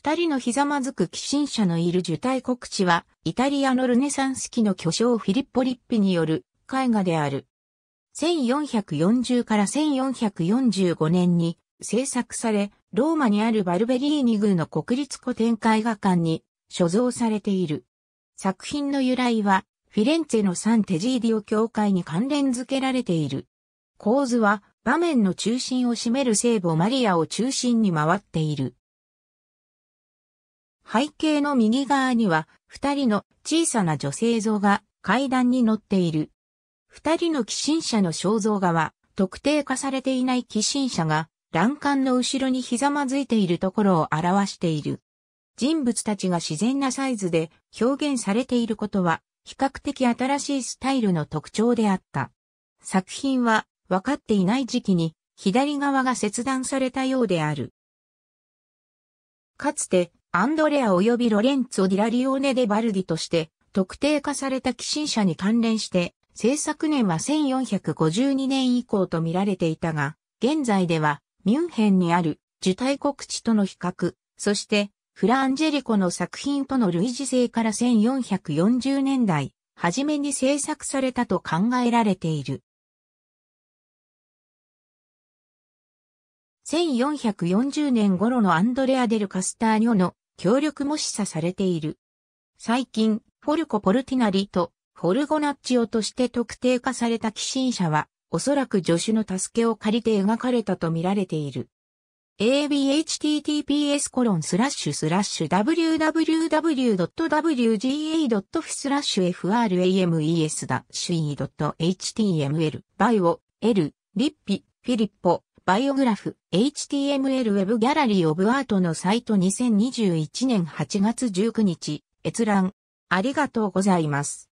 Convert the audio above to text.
二人のひざまずく寄進者のいる受胎告知は、イタリアのルネサンス期の巨匠フィリッポ・リッピによる絵画である。1440から1445年に制作され、ローマにあるバルベリーニ宮の国立古典絵画館に所蔵されている。作品の由来は、フィレンツェのサンテジーディオ教会に関連付けられている。構図は、場面の中心を占める聖母マリアを中心に回っている。背景の右側には二人の小さな女性像が階段に乗っている。二人の寄進者の肖像画は特定化されていない寄進者が欄干の後ろにひざまずいているところを表している。人物たちが自然なサイズで表現されていることは比較的新しいスタイルの特徴であった。作品は分かっていない時期に左側が切断されたようである。かつてアンドレア及びロレンツォ・ディラリオーネ・デ・バルディとして、特定化された寄進者に関連して、制作年は1452年以降と見られていたが、現在では、ミュンヘンにある受胎告知との比較、そして、フラ・アンジェリコの作品との類似性から1440年代、初めに制作されたと考えられている。1440年頃のアンドレア・デル・カスターニョの協力も示唆されている。最近、フォルコ・ポルティナリとフォルゴナッチオとして特定化された寄進者は、おそらく助手の助けを借りて描かれたと見られている。abhttps コロンスラッシュスラッシュ www.wga.f スラッシュ frames e.html バイオ、L、リッピ、フィリッポ、バイオグラフ、HTML ウェブギャラリーオブアートのサイト2021年8月19日、閲覧。ありがとうございます。